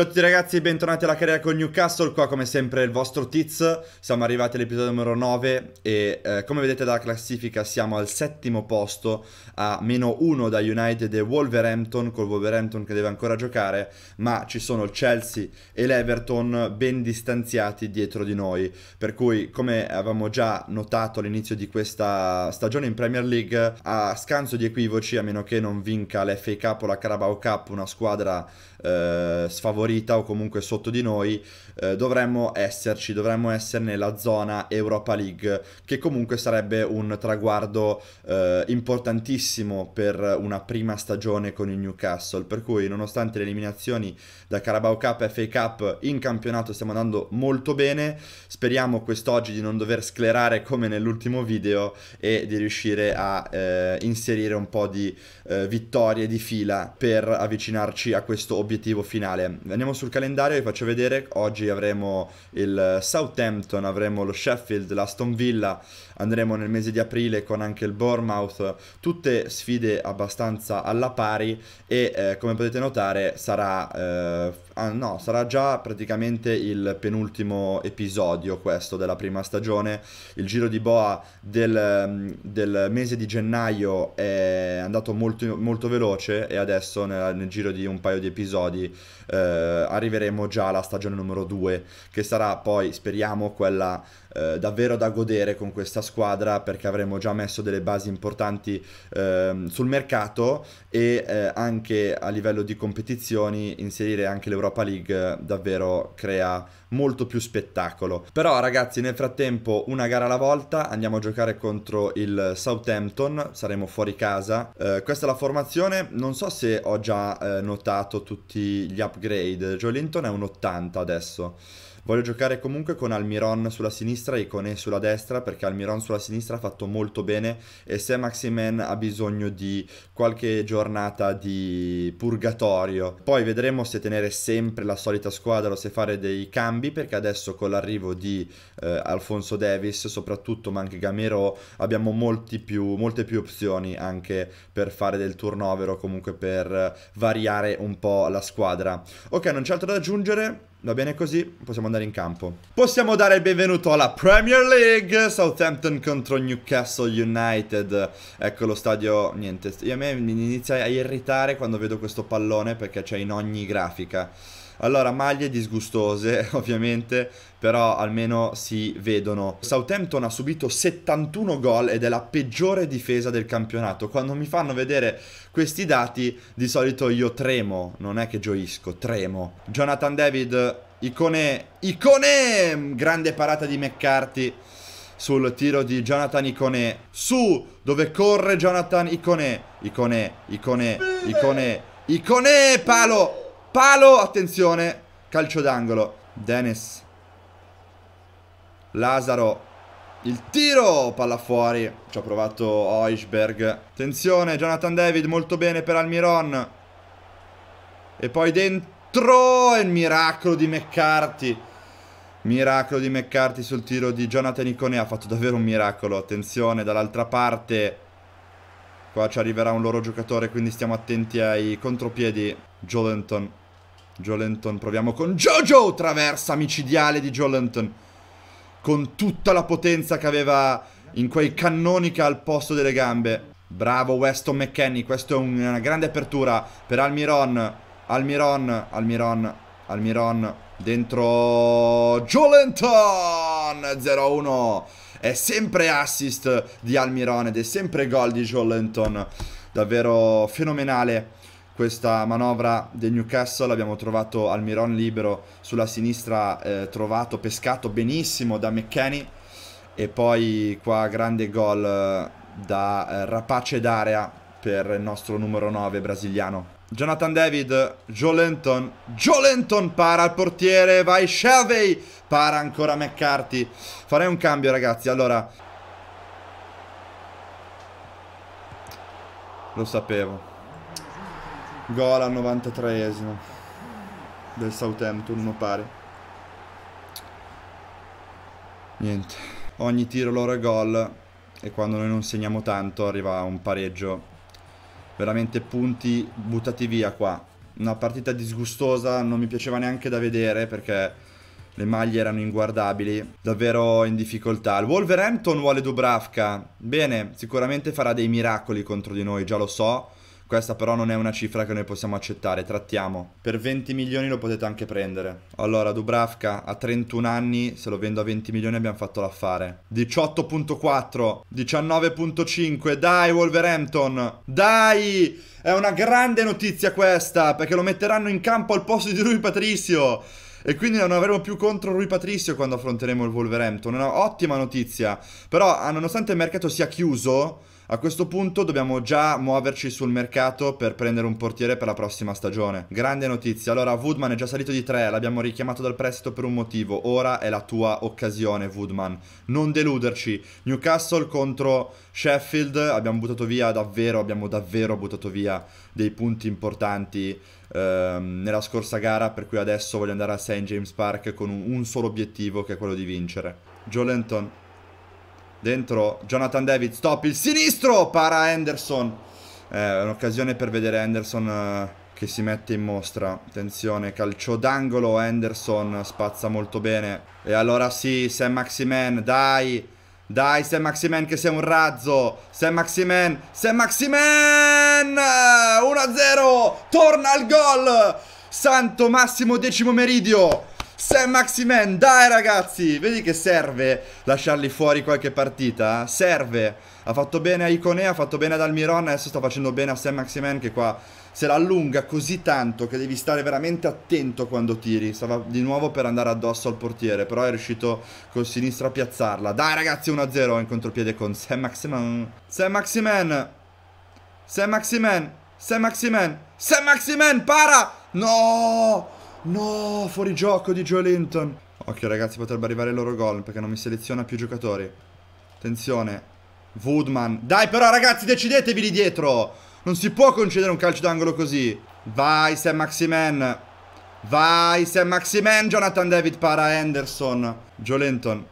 Ciao a tutti ragazzi e bentornati alla carriera con Newcastle, qua come sempre il vostro Tiz, siamo arrivati all'episodio numero 9 e eh, come vedete dalla classifica siamo al settimo posto a meno 1 da United e Wolverhampton, col Wolverhampton che deve ancora giocare, ma ci sono il Chelsea e l'Everton ben distanziati dietro di noi, per cui come avevamo già notato all'inizio di questa stagione in Premier League, a scanso di equivoci, a meno che non vinca l'FA Cup o la Carabao Cup, una squadra eh, sfavorita, favorita o comunque sotto di noi, eh, dovremmo esserci, dovremmo essere nella zona Europa League, che comunque sarebbe un traguardo eh, importantissimo per una prima stagione con il Newcastle. Per cui, nonostante le eliminazioni da Carabao Cup e FA Cup in campionato stiamo andando molto bene, speriamo quest'oggi di non dover sclerare come nell'ultimo video e di riuscire a eh, inserire un po' di eh, vittorie di fila per avvicinarci a questo obiettivo finale andiamo sul calendario vi faccio vedere, oggi avremo il Southampton, avremo lo Sheffield, l'Aston Villa, andremo nel mese di aprile con anche il Bournemouth, tutte sfide abbastanza alla pari e eh, come potete notare sarà, eh, ah, no, sarà già praticamente il penultimo episodio questo della prima stagione, il giro di boa del, del mese di gennaio è andato molto, molto veloce e adesso nel, nel giro di un paio di episodi eh, eh, arriveremo già alla stagione numero 2, che sarà poi, speriamo, quella eh, davvero da godere con questa squadra perché avremo già messo delle basi importanti eh, sul mercato e eh, anche a livello di competizioni inserire anche l'Europa League davvero crea molto più spettacolo. Però ragazzi nel frattempo una gara alla volta andiamo a giocare contro il Southampton, saremo fuori casa. Eh, questa è la formazione, non so se ho già eh, notato tutti gli upgrade, Joe Linton è un 80 adesso. Voglio giocare comunque con Almiron sulla sinistra e con E sulla destra perché Almiron sulla sinistra ha fatto molto bene e se Maximen ha bisogno di qualche giornata di purgatorio, poi vedremo se tenere sempre la solita squadra o se fare dei cambi perché adesso con l'arrivo di eh, Alfonso Davis soprattutto ma anche Gamero abbiamo più, molte più opzioni anche per fare del turnover o comunque per variare un po' la squadra. Ok, non c'è altro da aggiungere. Va bene così, possiamo andare in campo. Possiamo dare il benvenuto alla Premier League, Southampton contro Newcastle United. Ecco lo stadio, niente, io a me mi inizia a irritare quando vedo questo pallone perché c'è in ogni grafica. Allora, maglie disgustose, ovviamente, però almeno si vedono. Southampton ha subito 71 gol ed è la peggiore difesa del campionato. Quando mi fanno vedere questi dati, di solito io tremo, non è che gioisco, tremo. Jonathan David, icone, icone! Grande parata di McCarthy sul tiro di Jonathan Icone. Su, dove corre Jonathan Icone. Icone, Icone, Icone, Icone, palo! Palo, attenzione, calcio d'angolo. Dennis. Lazaro. Il tiro, palla fuori. Ci ha provato Oisberg. Attenzione, Jonathan David, molto bene per Almiron. E poi dentro, il miracolo di McCarthy. Miracolo di McCarthy sul tiro di Jonathan Icone. Ha fatto davvero un miracolo. Attenzione, dall'altra parte... Qua ci arriverà un loro giocatore, quindi stiamo attenti ai contropiedi. Jolenton. Jolenton, proviamo con Jojo, traversa micidiale di Jolenton. Con tutta la potenza che aveva in quei cannoni che ha al posto delle gambe. Bravo Weston McKenny, questa è una grande apertura per Almiron. Almiron, Almiron, Almiron. Dentro Jolenton 0-1. È sempre assist di Almiron ed è sempre gol di Jolenton. Davvero fenomenale questa manovra del Newcastle abbiamo trovato Almiron libero sulla sinistra, eh, trovato, pescato benissimo da McKenny e poi qua grande gol eh, da eh, rapace d'area per il nostro numero 9 brasiliano. Jonathan David, Joe Lenton, Joe Lenton para il portiere, vai Shelvey, para ancora McCarthy. Farei un cambio ragazzi, allora... Lo sapevo. Gol al 93esimo del Southampton, non pare. Niente. Ogni tiro loro è gol e quando noi non segniamo tanto arriva un pareggio. Veramente punti buttati via qua. Una partita disgustosa, non mi piaceva neanche da vedere perché le maglie erano inguardabili, davvero in difficoltà. Il Wolverhampton vuole Dubravka. Bene, sicuramente farà dei miracoli contro di noi, già lo so questa però non è una cifra che noi possiamo accettare, trattiamo. Per 20 milioni lo potete anche prendere. Allora, Dubravka a 31 anni, se lo vendo a 20 milioni abbiamo fatto l'affare. 18.4, 19.5, dai Wolverhampton, dai! È una grande notizia questa, perché lo metteranno in campo al posto di Rui Patricio. E quindi non avremo più contro Rui Patricio quando affronteremo il Wolverhampton. una ottima notizia. Però, ah, nonostante il mercato sia chiuso a questo punto dobbiamo già muoverci sul mercato per prendere un portiere per la prossima stagione. Grande notizia. Allora, Woodman è già salito di 3, l'abbiamo richiamato dal prestito per un motivo. Ora è la tua occasione, Woodman. Non deluderci. Newcastle contro Sheffield, abbiamo buttato via davvero, abbiamo davvero buttato via dei punti importanti ehm, nella scorsa gara, per cui adesso voglio andare a St. James Park con un, un solo obiettivo che è quello di vincere. Joe Jolenton Dentro Jonathan David, stop il sinistro, para Anderson. Eh, un'occasione per vedere Anderson eh, che si mette in mostra. Attenzione, calcio d'angolo, Anderson spazza molto bene. E allora sì, Sam Maximen, dai. Dai, Sam Maximen che sei un razzo. Sam Maximen, Sam Maximen! 1-0, eh, torna al gol. Santo Massimo Decimo Meridio. Sam Maximan, dai ragazzi, vedi che serve lasciarli fuori qualche partita? Serve, ha fatto bene a Icone, ha fatto bene ad Almiron, adesso sta facendo bene a Sam Maximan che qua se l'allunga così tanto che devi stare veramente attento quando tiri. Stava di nuovo per andare addosso al portiere, però è riuscito col sinistro a piazzarla. Dai ragazzi, 1-0 in contropiede con Sam Maximan. Sam Maximan. Sam Maximan. Sam Maximan. Sam Maximan, para! No! No, fuori gioco di Joe Linton. Occhio ragazzi, potrebbe arrivare il loro gol perché non mi seleziona più giocatori. Attenzione. Woodman. Dai però ragazzi, decidetevi lì dietro. Non si può concedere un calcio d'angolo così. Vai Sam Maximan. Vai Sam Maximan. Jonathan David para Anderson. Joe Linton.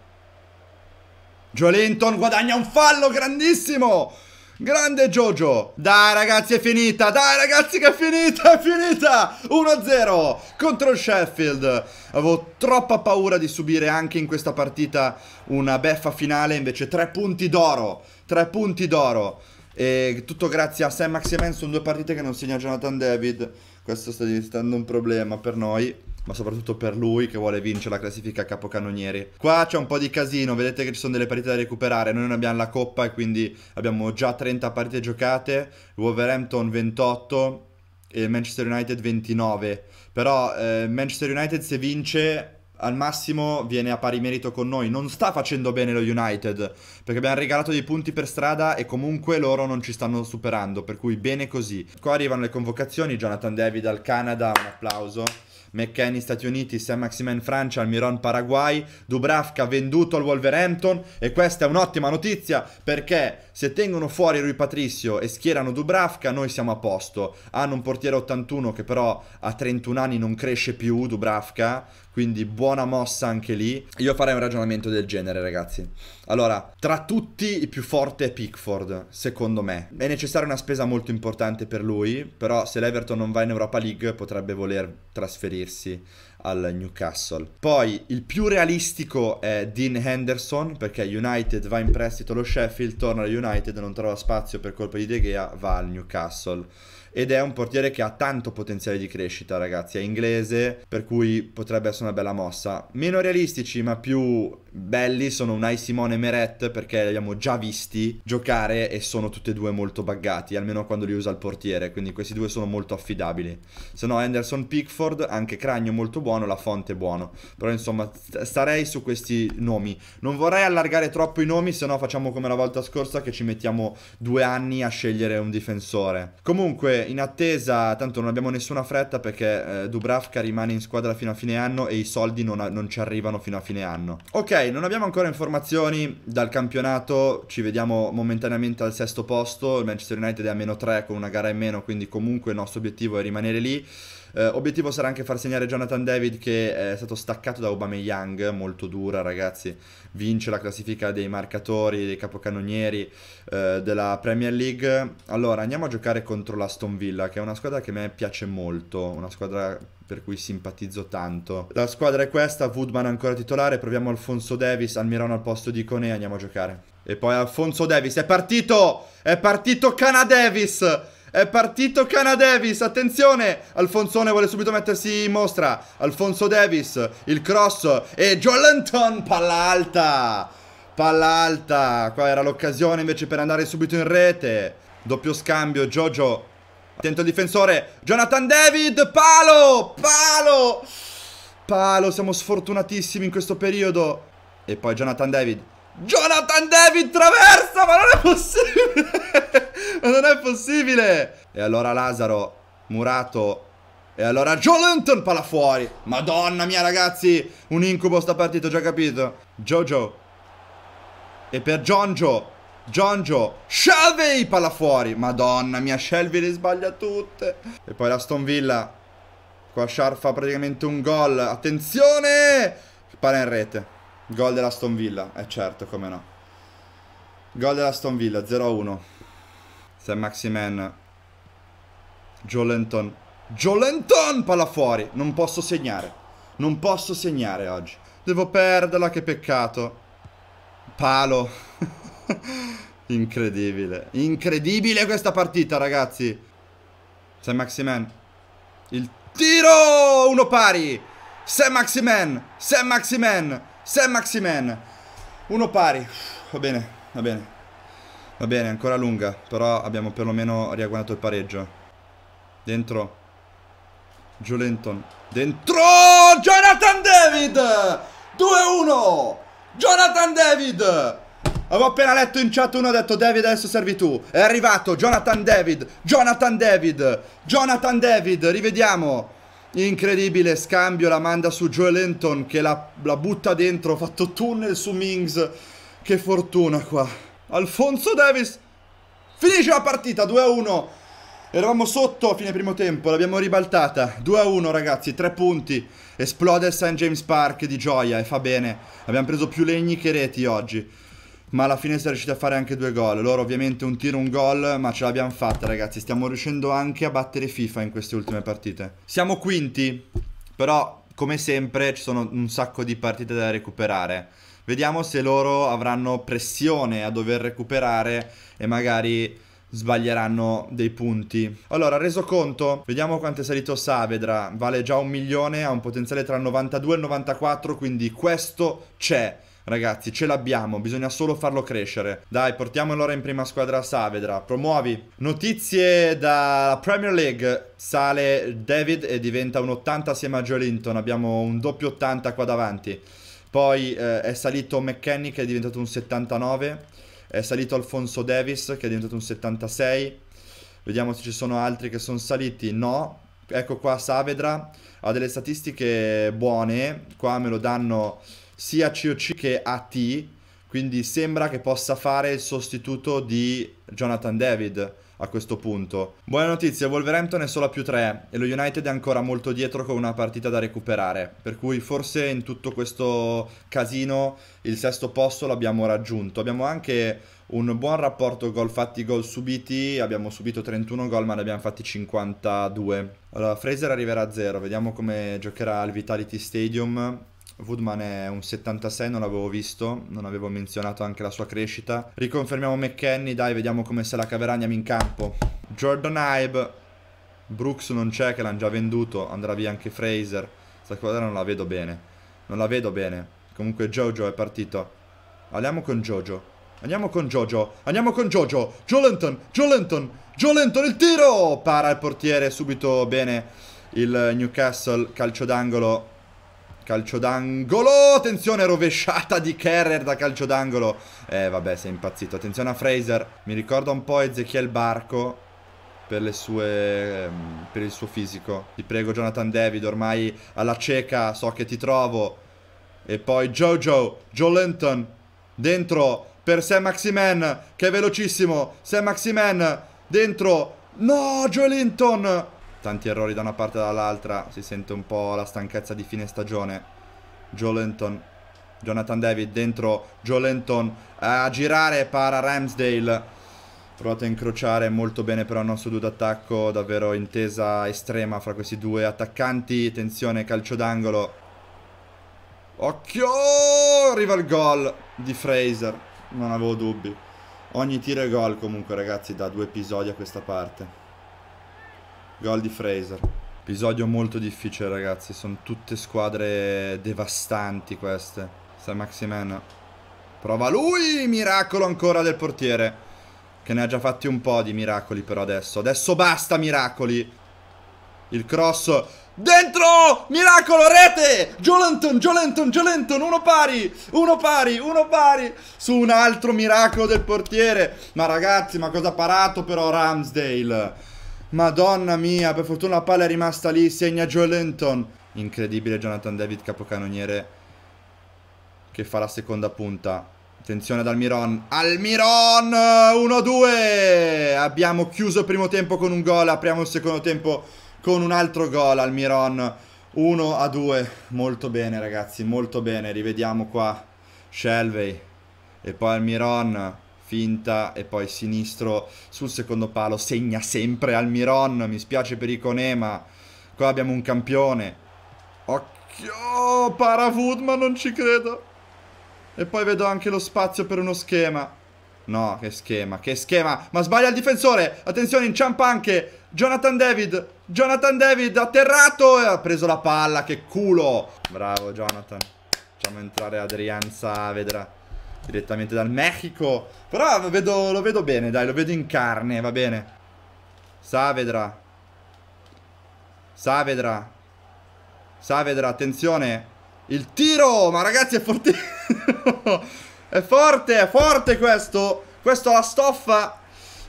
Joe Linton guadagna un fallo grandissimo. Grande Jojo! Dai ragazzi è finita! Dai ragazzi che è finita! È finita! 1-0 contro il Sheffield! Avevo troppa paura di subire anche in questa partita una beffa finale, invece tre punti d'oro! Tre punti d'oro! E tutto grazie a Sam Maximen, sono due partite che non segna Jonathan David. Questo sta diventando un problema per noi ma soprattutto per lui che vuole vincere la classifica a capocannonieri. Qua c'è un po' di casino, vedete che ci sono delle partite da recuperare, noi non abbiamo la coppa e quindi abbiamo già 30 partite giocate, Wolverhampton 28 e Manchester United 29, però eh, Manchester United se vince al massimo viene a pari merito con noi. Non sta facendo bene lo United, perché abbiamo regalato dei punti per strada e comunque loro non ci stanno superando, per cui bene così. Qua arrivano le convocazioni, Jonathan David al Canada, un applauso. McKenny Stati Uniti, Sam Maximen Francia, Almiron Paraguay, Dubravka venduto al Wolverhampton e questa è un'ottima notizia perché se tengono fuori Rui Patricio e schierano Dubravka noi siamo a posto. Hanno un portiere 81 che però a 31 anni non cresce più Dubravka, quindi buona mossa anche lì. Io farei un ragionamento del genere, ragazzi. Allora, tra tutti il più forte è Pickford, secondo me. È necessaria una spesa molto importante per lui, però se l'Everton non va in Europa League potrebbe voler trasferirsi al Newcastle. Poi il più realistico è Dean Henderson perché United va in prestito allo Sheffield, torna al United, non trova spazio per colpa di De Gea, va al Newcastle. Ed è un portiere che ha tanto potenziale di crescita, ragazzi. È inglese, per cui potrebbe essere una bella mossa. Meno realistici, ma più belli sono Unai Simone e Meret perché li abbiamo già visti giocare e sono tutti e due molto buggati, almeno quando li usa il portiere, quindi questi due sono molto affidabili. Se no Anderson Pickford, anche Cragno molto buono, La Fonte è buono, però insomma starei su questi nomi. Non vorrei allargare troppo i nomi, se no facciamo come la volta scorsa che ci mettiamo due anni a scegliere un difensore. Comunque in attesa, tanto non abbiamo nessuna fretta perché eh, Dubravka rimane in squadra fino a fine anno e i soldi non, non ci arrivano fino a fine anno. Ok, non abbiamo ancora informazioni dal campionato, ci vediamo momentaneamente al sesto posto, il Manchester United è a meno 3 con una gara in meno, quindi comunque il nostro obiettivo è rimanere lì. Eh, obiettivo sarà anche far segnare Jonathan David che è stato staccato da Obama Young, molto dura ragazzi, vince la classifica dei marcatori, dei capocannonieri eh, della Premier League. Allora andiamo a giocare contro l'Aston Villa che è una squadra che a me piace molto, una squadra per cui simpatizzo tanto. La squadra è questa, Woodman ancora titolare, proviamo Alfonso Davis, Almirano al posto di Cone e andiamo a giocare. E poi Alfonso Davis, è partito! È partito Cana Davis! È partito Cana Davis, attenzione! Alfonsone vuole subito mettersi in mostra. Alfonso Davis, il cross e Joel Lenton, palla alta! Palla alta! Qua era l'occasione invece per andare subito in rete. Doppio scambio, Jojo. Attento il difensore, Jonathan David, palo! Palo! Palo, siamo sfortunatissimi in questo periodo. E poi Jonathan David Jonathan David traversa, ma non è possibile! ma non è possibile! E allora Lazaro, Murato, e allora Joe Linton, palla fuori! Madonna mia ragazzi, un incubo sta partito, già capito. Jojo. E per Jonjo. Jonjo, Shelby, palla fuori. Madonna mia, Shelby le sbaglia tutte. E poi la Stonvilla. Qua Shar fa praticamente un gol. Attenzione! Palla in rete. Gol della Stone Villa, è eh certo, come no. Gol della Stone Villa, 0-1. Sam Maximan. Jolenton. Jolenton! Palla fuori, non posso segnare. Non posso segnare oggi. Devo perderla, che peccato. Palo. incredibile. Incredibile questa partita, ragazzi. Sam Maximan. Il tiro! Uno pari. Sam Maximan. Sam Maximan. Sam Maximan. Uno pari. Va bene, va bene. Va bene, ancora lunga. Però abbiamo perlomeno riagguantato il pareggio. Dentro. Julenton Dentro! Jonathan David! 2-1! Jonathan David! Avevo appena letto in chat uno ha detto David adesso servi tu È arrivato Jonathan David Jonathan David Jonathan David Rivediamo Incredibile, scambio, la manda su Joe Lenton che la, la butta dentro, ha fatto tunnel su Mings. Che fortuna qua. Alfonso Davis finisce la partita, 2-1. Eravamo sotto a fine primo tempo, l'abbiamo ribaltata. 2-1 ragazzi, 3 punti. Esplode il St. James Park di gioia e fa bene. Abbiamo preso più legni che reti oggi ma alla fine si è riusciti a fare anche due gol. Loro ovviamente un tiro, un gol, ma ce l'abbiamo fatta ragazzi. Stiamo riuscendo anche a battere FIFA in queste ultime partite. Siamo quinti, però come sempre ci sono un sacco di partite da recuperare. Vediamo se loro avranno pressione a dover recuperare e magari sbaglieranno dei punti. Allora, reso conto, vediamo quanto è salito Saavedra. Vale già un milione, ha un potenziale tra il 92 e il 94, quindi questo c'è. Ragazzi, ce l'abbiamo, bisogna solo farlo crescere. Dai, portiamo allora in prima squadra a Saavedra. Promuovi. Notizie dalla Premier League. Sale David e diventa un 80 assieme a Joelinton. Abbiamo un doppio 80 qua davanti. Poi eh, è salito McKenny che è diventato un 79. È salito Alfonso Davis che è diventato un 76. Vediamo se ci sono altri che sono saliti. No. Ecco qua Saavedra. Ha delle statistiche buone. Qua me lo danno sia COC che AT, quindi sembra che possa fare il sostituto di Jonathan David a questo punto. Buona notizia, Wolverhampton è solo a più 3 e lo United è ancora molto dietro con una partita da recuperare, per cui forse in tutto questo casino il sesto posto l'abbiamo raggiunto. Abbiamo anche un buon rapporto gol fatti gol subiti, abbiamo subito 31 gol ma ne abbiamo fatti 52. Allora Fraser arriverà a 0, vediamo come giocherà al Vitality Stadium Woodman è un 76, non l'avevo visto, non avevo menzionato anche la sua crescita. Riconfermiamo McKenny, dai, vediamo come se la caverà andiamo in campo. Jordan Hybe, Brooks non c'è che l'hanno già venduto, andrà via anche Fraser. Questa squadra non la vedo bene, non la vedo bene. Comunque Jojo è partito. Andiamo con Jojo. Andiamo con Jojo, andiamo con Jojo, Jolenton, Jolenton, Jolenton, il tiro! Para il portiere subito bene il Newcastle, calcio d'angolo Calcio d'angolo, attenzione rovesciata di Kerrer da calcio d'angolo. Eh vabbè, sei impazzito. Attenzione a Fraser. Mi ricorda un po' Ezechiel Barco per le sue ehm, per il suo fisico. Ti prego Jonathan David, ormai alla cieca so che ti trovo. E poi Jojo, Joe Linton dentro per Sam Maximan che è velocissimo. Sam Maximan dentro. No, Joe Linton tanti errori da una parte e dall'altra, si sente un po' la stanchezza di fine stagione. Joe Lenton, Jonathan David dentro, Joe Lenton eh, a girare para Ramsdale. Provate a incrociare molto bene però il nostro due d'attacco, davvero intesa estrema fra questi due attaccanti, Attenzione, calcio d'angolo. Occhio! Arriva il gol di Fraser, non avevo dubbi. Ogni tiro è gol comunque ragazzi da due episodi a questa parte. Gol di Fraser. Episodio molto difficile, ragazzi. Sono tutte squadre devastanti queste. Sai Maximen. Prova lui! Miracolo ancora del portiere. Che ne ha già fatti un po' di miracoli però adesso. Adesso basta miracoli. Il cross. Dentro! Miracolo, rete! Jolenton, Jolenton, Jolenton, uno pari, uno pari, uno pari Su un altro miracolo del portiere Ma ragazzi, ma cosa ha parato però Ramsdale? Madonna mia, per fortuna la palla è rimasta lì, segna Joe Linton. Incredibile Jonathan David, capocannoniere, che fa la seconda punta. Attenzione ad Almiron. Almiron 1-2. Abbiamo chiuso il primo tempo con un gol. Apriamo il secondo tempo con un altro gol. Almiron 1-2. Molto bene, ragazzi. Molto bene. Rivediamo qua Shelvey. E poi Almiron finta e poi sinistro sul secondo palo segna sempre Almiron, mi spiace per Iconè ma qua abbiamo un campione. Occhio, Paravud ma non ci credo. E poi vedo anche lo spazio per uno schema. No, che schema, che schema. Ma sbaglia il difensore. Attenzione, inciampa anche. Jonathan David. Jonathan David, atterrato. E ha preso la palla, che culo. Bravo, Jonathan. Facciamo entrare Adrian Saavedra. Direttamente dal Mexico Però lo vedo, lo vedo bene, dai, lo vedo in carne, va bene. Saavedra. Saavedra. Saavedra, attenzione. Il tiro! Ma ragazzi è fortissimo è forte, è forte questo! Questo la stoffa!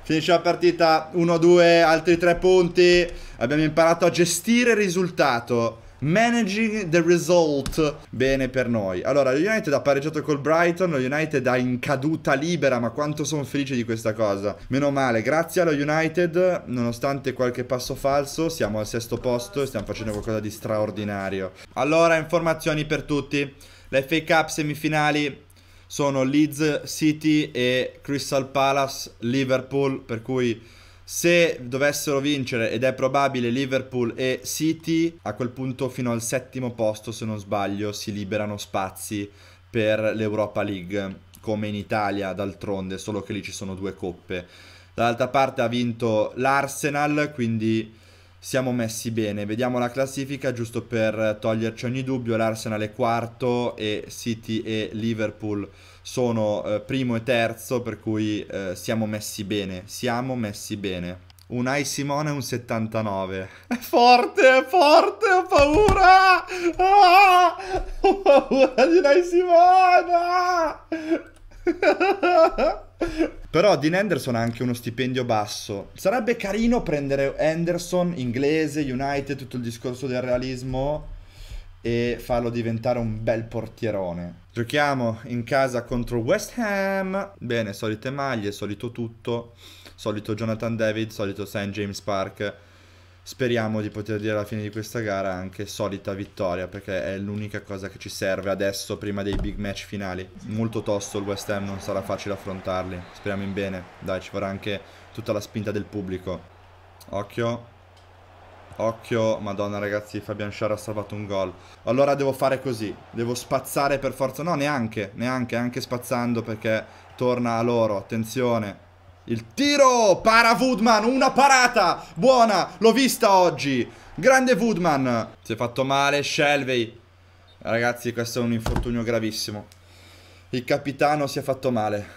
Finisce la partita 1-2, altri 3 punti. Abbiamo imparato a gestire il risultato. Managing the result Bene per noi Allora, lo United ha pareggiato col Brighton Lo United ha in caduta libera Ma quanto sono felice di questa cosa Meno male, grazie allo United Nonostante qualche passo falso Siamo al sesto posto e stiamo facendo qualcosa di straordinario Allora, informazioni per tutti Le FA Cup semifinali sono Leeds City e Crystal Palace Liverpool Per cui se dovessero vincere, ed è probabile, Liverpool e City, a quel punto fino al settimo posto, se non sbaglio, si liberano spazi per l'Europa League, come in Italia d'altronde, solo che lì ci sono due coppe. Dall'altra parte ha vinto l'Arsenal, quindi siamo messi bene. Vediamo la classifica giusto per toglierci ogni dubbio. L'Arsenal è quarto e City e Liverpool sono eh, primo e terzo, per cui eh, siamo messi bene. Siamo messi bene. Un Unai Simone un 79. È forte, è forte, ho paura! Ah! Ho paura di Unai Simone! Però Dean Henderson ha anche uno stipendio basso. Sarebbe carino prendere Henderson, inglese, United, tutto il discorso del realismo e farlo diventare un bel portierone. Giochiamo in casa contro West Ham. Bene, solite maglie, solito tutto, solito Jonathan David, solito St. James Park speriamo di poter dire alla fine di questa gara anche solita vittoria perché è l'unica cosa che ci serve adesso prima dei big match finali molto tosto il West Ham non sarà facile affrontarli speriamo in bene dai ci vorrà anche tutta la spinta del pubblico occhio Occhio, madonna ragazzi, Fabian Schar ha salvato un gol. Allora devo fare così, devo spazzare per forza. No, neanche, neanche, anche spazzando perché torna a loro, attenzione. Il tiro! Para Woodman! Una parata! Buona! L'ho vista oggi! Grande Woodman! Si è fatto male Shelvey. Ragazzi, questo è un infortunio gravissimo. Il capitano si è fatto male.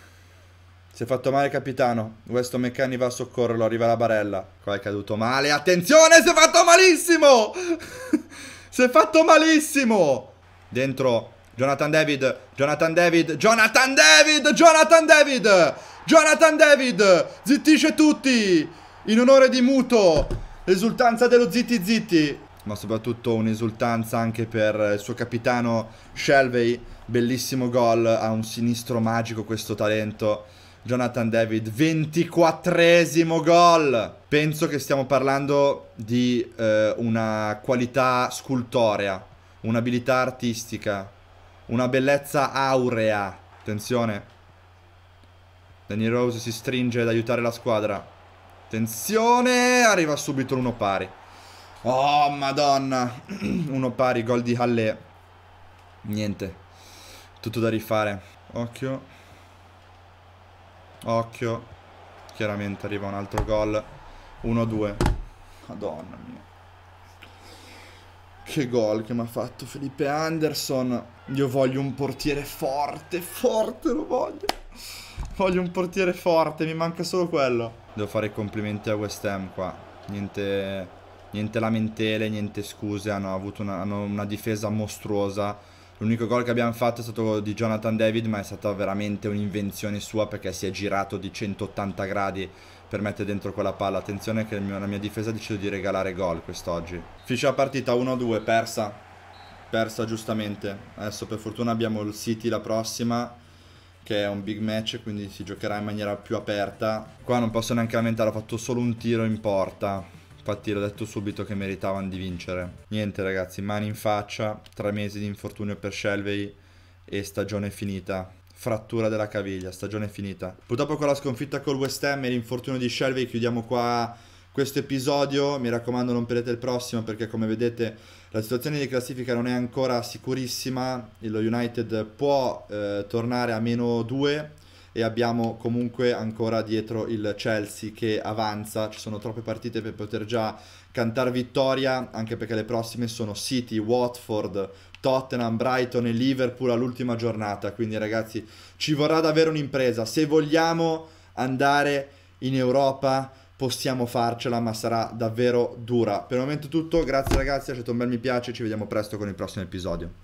Si è fatto male il capitano. Questo meccanico va a soccorrerlo. Arriva la barella. Qua è caduto male. Attenzione, si è fatto malissimo! si è fatto malissimo! Dentro Jonathan David. Jonathan David. Jonathan David. Jonathan David. Jonathan David, zittisce tutti, in onore di Muto, esultanza dello zitti zitti. Ma soprattutto un'esultanza anche per il suo capitano Shelvey, bellissimo gol, ha un sinistro magico questo talento. Jonathan David, 24esimo gol. Penso che stiamo parlando di eh, una qualità scultorea, un'abilità artistica, una bellezza aurea. Attenzione. Danny Rose si stringe ad aiutare la squadra. Attenzione, arriva subito l'uno pari. Oh, madonna. uno pari, gol di Halle. Niente. Tutto da rifare. Occhio. Occhio. Chiaramente arriva un altro gol. 1-2. Madonna mia. Che gol che mi ha fatto Felipe Anderson. Io voglio un portiere forte, forte lo voglio. Voglio un portiere forte, mi manca solo quello. Devo fare i complimenti a West Ham qua. Niente, niente lamentele, niente scuse. Hanno avuto una, hanno una difesa mostruosa. L'unico gol che abbiamo fatto è stato di Jonathan David, ma è stata veramente un'invenzione sua perché si è girato di 180 gradi per mettere dentro quella palla. Attenzione che la mia difesa ha deciso di regalare gol quest'oggi. Finisce la partita 1-2, persa. Persa giustamente. Adesso per fortuna abbiamo il City la prossima che è un big match, quindi si giocherà in maniera più aperta. Qua non posso neanche lamentare, ho fatto solo un tiro in porta. Infatti l'ho detto subito che meritavano di vincere. Niente ragazzi, mani in faccia, tre mesi di infortunio per Shelvey e stagione finita. Frattura della caviglia, stagione finita. Purtroppo con la sconfitta col West Ham e l'infortunio di Shelvey chiudiamo qua questo episodio. Mi raccomando, non perdete il prossimo perché, come vedete, la situazione di classifica non è ancora sicurissima. Lo United può eh, tornare a meno 2 e abbiamo comunque ancora dietro il Chelsea che avanza. Ci sono troppe partite per poter già cantare vittoria, anche perché le prossime sono City, Watford, Tottenham, Brighton e Liverpool all'ultima giornata. Quindi ragazzi, ci vorrà davvero un'impresa. Se vogliamo andare in Europa possiamo farcela, ma sarà davvero dura. Per il momento è tutto, grazie ragazzi, lasciate un bel mi piace, ci vediamo presto con il prossimo episodio.